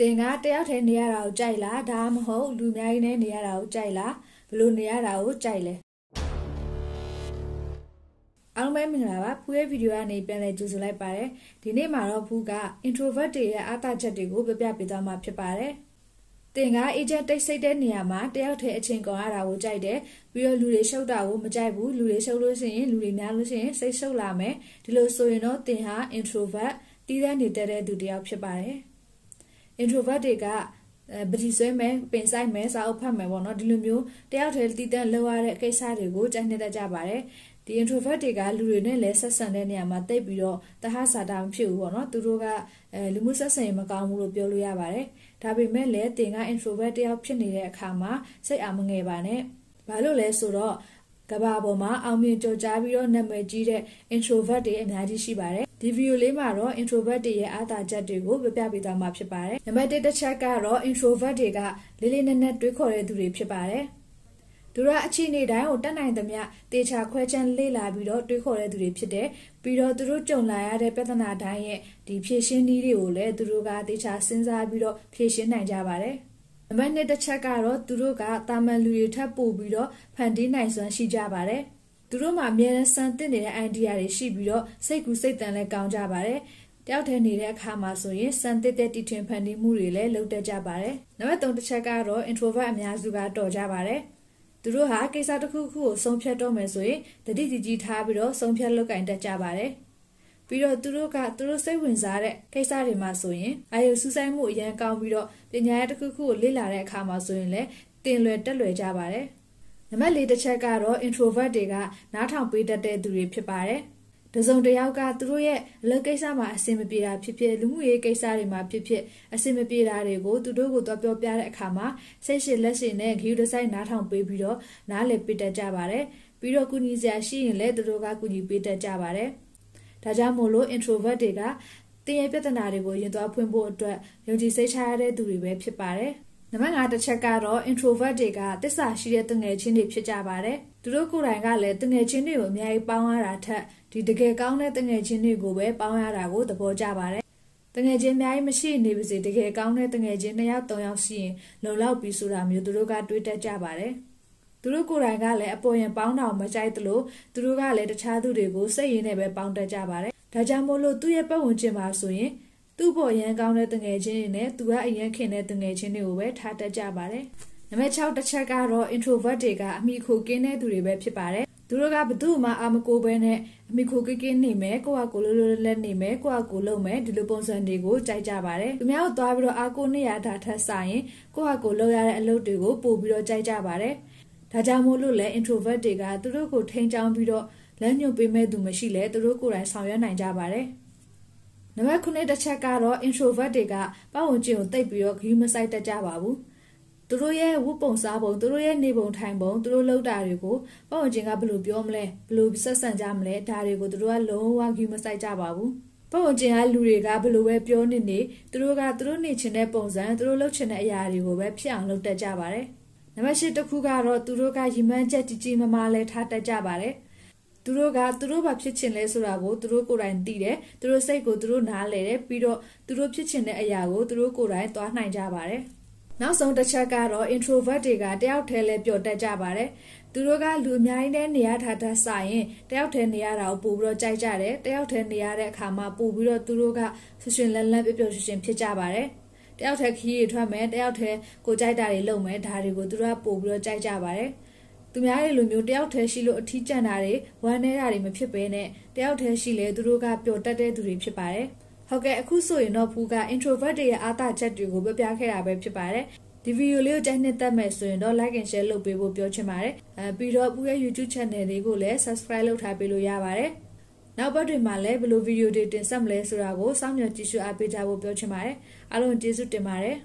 သင်ကတယောက်တည်းနေရတာကိုကြိုက်လားဒါမှမဟုတ်လူများကြီးနဲ့နေရတာကိုကြိုက်လားဘယ်လိုနေရတာကိုကြိုက်လဲအားလုံးပဲမင်္ဂလာပါဖူးရဲ့ဗီဒီယိုကနေပြန်လည်ကြိုဆိုလိုက်ပါတယ်ဒီနေ့မှာတော့ဖူးက introvert တွေရဲ့အားသာချက်တွေကိုပြပြပေးသွားမှာဖြစ်ပါတယ်သင်က agent တိတ်ဆိတ်တဲ့နေရာမှာတယောက်တည်းအချင်းကောင်ရတာကိုကြိုက်တယ်ပြီးတော့လူတွေရှုပ်တာကိုမကြိုက်ဘူးလူတွေရှုပ်လို့ရှိရင်လူတွေများလို့ရှိရင်စိတ်ရှုပ်လာမယ်ဒီလိုဆိုရင်တော့သင်ဟာ introvert တီးတဲ့နေတဲ့သူတစ်ယောက်ဖြစ်ပါတယ် introvert တွေကပတိဆွဲမယ်ပင်ဆိုင်မယ်စာအုပ်ဖတ်မယ်ပေါ့နော်ဒီလိုမျိုးတယောက်တည်းတည်တံ့လောက်ရတဲ့ကိစ္စတွေကိုကြိုက်နေတတ်ကြပါတယ်ဒီ introvert တွေကလူတွေနဲ့လည်းဆက်ဆံတဲ့နေရာမှာတိတ်ပြီးတော့တဟဆာတာမဖြစ်ဘူးပေါ့နော်သူတို့ကအဲလူမှုဆက်ဆံရေးမကောင်းဘူးလို့ပြောလို့ရပါတယ်ဒါပေမဲ့လည်းတင်က introvert တယောက်ဖြစ်နေတဲ့အခါမှာစိတ်အားမငယ်ပါနဲ့ဘာလို့လဲဆိုတော့ကဘာပေါ်မှာအောင်မြင်ကြော်ကြားပြီးတော့နာမည်ကြီးတဲ့ introvert တွေအများကြီးရှိပါတယ်ဒီ video လေးမှာတော့ introvert တွေရဲ့အားသာချက်တွေကို ပြပြပေးသွားမှာဖြစ်ပါတယ်နံပါတ်1တစ်ချက်ကတော့ introvert တွေကလေးလေးနက်နက်တွေးခေါ်တဲ့သူတွေဖြစ်ပါတယ်သူတို့အခြေအနေတိုင်းကိုတတ်နိုင်သမျှတေချာခွဲခြမ်းလေ့လာပြီးတော့တွေးခေါ်တဲ့သူတွေဖြစ်တယ်။ပြီးတော့သူတို့ကြုံလာရတဲ့ပြဿနာတိုင်းရဲ့ဒီဖြေရှင်းနည်းတွေကိုလည်းသူတို့ကတေချာစဉ်းစားပြီးတော့ဖြေရှင်းနိုင်ကြပါတယ်။နံပါတ်2တစ်ချက်ကတော့သူတို့ကတာမန်လူတွေထပ်ပို့ပြီးတော့ဖန်တီးနိုင်စွမ်းရှိကြပါတယ်သူတို့မှာအများနဲ့စမ်းသစ်နေတဲ့အန်ဒီယာတွေရှိပြီးတော့စိတ်ကူးစိတ်တန်လည်းကောင်းကြပါတယ်တယောက်တည်းနေတဲ့အခါမှာဆိုရင်စံသစ်တဲ့တီထွင်ဖန်တီးမှုတွေလည်းလုပ်တတ်ကြပါတယ်။နံပါတ်3တစ်ချက်ကတော့ introvert အများစုကတော်ကြပါတယ်။သူတို့ဟာကိစ္စတစ်ခုခုကိုဆုံးဖြတ်တော့မယ်ဆိုရင်တတိကြီးကြီးထားပြီးတော့ဆုံးဖြတ်လုပ်ကင်တတ်ကြပါတယ်။ပြီးတော့သူတို့ကသူတို့စိတ်ဝင်စားတဲ့ကိစ္စတွေမှာဆိုရင်အာယုစူးစိုက်မှုအရန်ကောင်းပြီးတော့ပညာရေးတစ်ခုခုကိုလေ့လာတဲ့အခါမှာဆိုရင်လည်းတင်လွယ်တက်လွယ်ကြပါတယ်။နံပါတ်၄တစ်ချက်ကတော့ introvert တွေကနားထောင်ပေးတတ်တဲ့သူတွေဖြစ်ပါတယ်။တစုံတယောက်ကသူတို့ရဲ့အလုပ်ကိစ္စမှာအဆင်မပြေတာဖြစ်ဖြစ်လူမှုရေးကိစ္စတွေမှာဖြစ်ဖြစ်အဆင်မပြေတာတွေကိုသူတို့ကိုသွားပြောပြတဲ့အခါမှာစိတ်ရှင်လက်ရှင်နဲ့ဂရုတစိုက်နားထောင်ပေးပြီးတော့နားလည်ပေးတတ်ကြပါတယ်။ပြီးတော့ကုညီစရာရှိရင်လည်းသူတို့ကကုညီပေးတတ်ကြပါတယ်။ဒါကြောင့်မို့လို့ introvert တွေကတင်းရဲ့ပြဿနာတွေကိုရင်သွောဖွင့်ဖို့အတွက်ယုံကြည်စိတ်ချရတဲ့သူတွေပဲဖြစ်ပါတယ်။နံပါတ်5တစ်ချက်ကတော့ introvert တွေကတစ္ဆာရှိတဲ့သူငယ်ချင်းတွေဖြစ်ကြပါတယ်။သူတို့ကိုယ်တိုင်ကလည်းသူငယ်ချင်းတွေကိုအများကြီးပေါင်းရတာထက်ဒီတကယ်ကောင်းတဲ့သူငယ်ချင်းတွေကိုပဲပေါင်းရတာကိုသဘောကျပါတယ်။တငယ်ချင်းများကြီးမရှိနေပါစေတကယ်ကောင်းတဲ့တငယ်ချင်း၂ယောက်၃ယောက်ရှိရင်လုံလောက်ပြီဆိုတာမျိုးသူတို့ကတွေးတတ်ကြပါတယ်။သူတို့ကိုယ်တိုင်ကလည်းအပေါ်ရင်ပေါင်းတာကိုမကြိုက်သလိုသူတို့ကလည်းတခြားသူတွေကိုစိတ်ရင်းနဲ့ပဲပေါင်းတတ်ကြပါတယ်ဒါကြောင့်မို့လို့သူ့ရဲ့ပတ်ဝန်းကျင်မှာဆိုရင်သူ့ပေါ်ရန်ကောင်းတဲ့တငယ်ချင်းတွေနဲ့သူကအရင်ခင်တဲ့တငယ်ချင်းတွေကိုပဲထားတတ်ကြပါတယ်နံပါတ်6တစ်ချက်ကတော့ introvert တွေကအမိခိုကင်းတဲ့သူတွေပဲဖြစ်ပါတယ်သူတို့ကဘသူ့မှအာမကိုပဲနဲ့အမိခိုကိကိနေမယ်ကိုကကိုလိုလိုလက်နေမယ်ကိုကကိုလုံမယ်ဒီလိုပုံစံတွေကိုကြိုက်ကြပါတယ်သူများတို့သွားပြီးတော့အာကိုနေရတာထက်ဆိုင်ရင်ကိုကကိုလုံရတဲ့အလုပ်တွေကိုပို့ပြီးတော့ကြိုက်ကြပါတယ်ဒါကြောင့်မို့လို့လဲ introvert တွေကသူတို့ကို ထိန်းချောင်းပြီးတော့လမ်းညွှန်ပေးမဲ့သူမရှိလဲသူတို့ကိုယ်တိုင်ဆောင်ရွက်နိုင်ကြပါတယ်။နံပါတ်9တစ်ချက်ကတော့ introvert တွေကပတ်ဝန်းကျင်ကိုတိတ်ပြီးတော့ဂရုမစိုက်တတ်ကြပါဘူး။သူတို့ရဲ့ဝတ်ပုံစားပုံသူတို့ရဲ့နေပုံထိုင်ပုံသူတို့လုပ်တာတွေကိုပတ်ဝန်းကျင်ကဘယ်လိုပြောမလဲဘယ်လိုဆက်ဆံကြမလဲဒါတွေကိုသူတို့ကလုံးဝဂရုမစိုက်ကြပါဘူး။ပတ်ဝန်းကျင်ကလူတွေကဘယ်လိုပဲပြောနေနေသူတို့ကသူတို့နေချင်တဲ့ပုံစံသူတို့လုပ်ချင်တဲ့အရာတွေကိုပဲဖြစ်အောင်လုပ်တတ်ကြပါတယ်။နံပါတ်၈တစ်ခုကတော့သူတို့ကရည်မှန်းချက်ကြီးကြီးမားမားလဲထားတတ်ကြပါတယ်သူတို့ကသူတို့ဘာဖြစ်ချင်လဲဆိုတာကိုသူတို့ကိုယ်တိုင်သိတယ်သူတို့စိတ်ကိုသူတို့နားလည်တယ်ပြီးတော့သူတို့ဖြစ်ချင်တဲ့အရာကိုသူတို့ကိုယ်တိုင်သွားနိုင်ကြပါတယ်နောက်ဆုံးတစ်ချက်ကတော့ introvert တွေကတယောက်တည်းလဲပျော်တတ်ကြပါတယ်သူတို့ကလူအများကြီးနဲ့နေရတာတဆိုင်ရင်တယောက်တည်းနေရတာကိုပို့ပြီးတော့ကြိုက်ကြတယ်တယောက်တည်းနေရတဲ့အခါမှာပို့ပြီးတော့သူတို့ကဆွရှင်လန်းလန်းပျော်ပျော်ရွှင်ရွှင်ဖြစ်ကြပါတယ်တယောက်တည်းခီးတွေထွက်မယ်တယောက်တည်းကိုကြိုက်တာတွေလုပ်မယ်ဒါတွေကိုသူတို့ကပို့ပြီးတော့ကြိုက်ကြပါတယ်သူများတွေလူမျိုးတယောက်တည်းရှိလို့အထီးကျန်တာတွေဝမ်းနေတာတွေမဖြစ်ဘဲနဲ့တယောက်တည်းရှိလဲသူတို့ကပျော်တတ်တဲ့သူတွေဖြစ်ပါတယ်ဟုတ်ကဲ့အခုဆိုရင်တော့ဖူက introvert တွေရဲ့အားသာချက်တွေကိုပြောပြခဲ့တာပဲဖြစ်ပါတယ်ဒီဗီဒီယိုလေးကိုကြိုက်နှစ်သက်မယ်ဆိုရင်တော့ like and share လုပ်ပေးဖို့ပြောချင်ပါတယ်အဲပြီးတော့ပူရဲ့ YouTube channel လေးကိုလည်း subscribe လုပ်ထားပေးလို့ရပါတယ်နောက်ဘက်တွေမှာလည်းဘယ်လိုဗီဒီယိုတွေတင်ဆက်မလဲဆိုတာကိုစောင့်မျှော်ကြည့်ရှုအားပေးကြဖို့ပြောချင်ပါတယ်အားလုံးကျေးဇူးတင်ပါတယ်